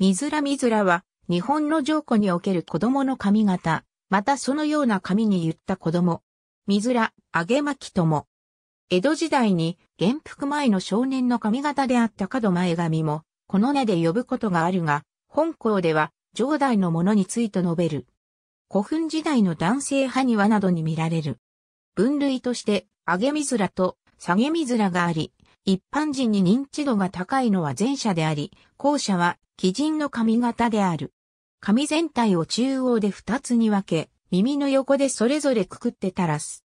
ミズラミズラは、日本の上古における子供の髪型、またそのような髪に言った子供。ミズラ、あげまきとも。江戸時代に、元服前の少年の髪型であった角前髪も、この根で呼ぶことがあるが、本校では、上代のものについて述べる。古墳時代の男性派輪などに見られる。分類として、上げみずらと下げみずらがあり、一般人に認知度が高いのは前者であり、後者は鬼人の髪型である。髪全体を中央で二つに分け、耳の横でそれぞれくくって垂らす。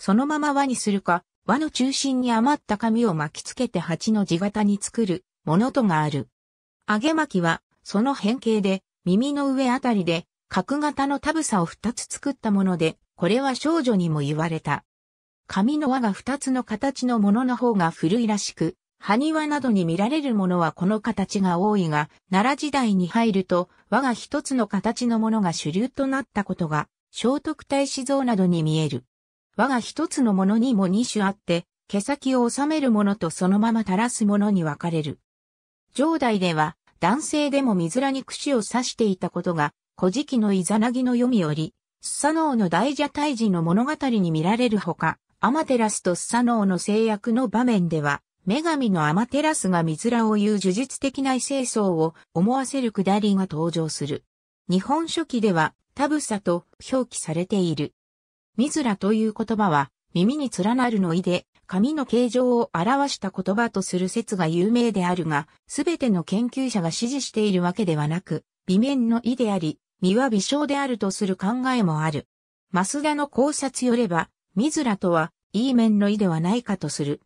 そのまま輪にするか、輪の中心に余った紙を巻きつけて鉢の字型に作るものとがある。揚げ巻きは、その変形で、耳の上あたりで、角型のタブサを二つ作ったもので、これは少女にも言われた。紙の輪が二つの形のものの方が古いらしく、埴輪などに見られるものはこの形が多いが、奈良時代に入ると、輪が一つの形のものが主流となったことが、聖徳太子像などに見える。輪が一つのものにも二種あって、毛先を収めるものとそのまま垂らすものに分かれる。上代では、男性でも水らに櫛を刺していたことが、古事記のイザナギの読みより、スサノオの大蛇退治の物語に見られるほか、アマテラスとスサノオの制約の場面では、女神のアマテラスがミズラを言う呪術的な異性層を思わせるくだりが登場する。日本書紀では、タブサと表記されている。ミズラという言葉は、耳に連なるの意で、髪の形状を表した言葉とする説が有名であるが、すべての研究者が支持しているわけではなく、微面の意であり、身は微小であるとする考えもある。マスダの考察よれば、ミズラとは、いい面の意ではないかとする。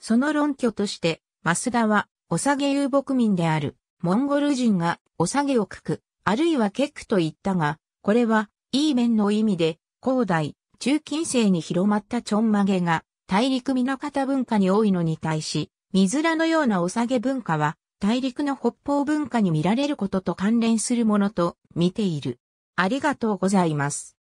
その論拠として、マスダは、おさげ遊牧民である、モンゴル人が、おさげをくく、あるいはケクと言ったが、これは、いい面の意味で、広代、中近世に広まったちょんまげが、大陸美の方文化に多いのに対し、ミズラのようなおさげ文化は、大陸の北方文化に見られることと関連するものと見ている。ありがとうございます。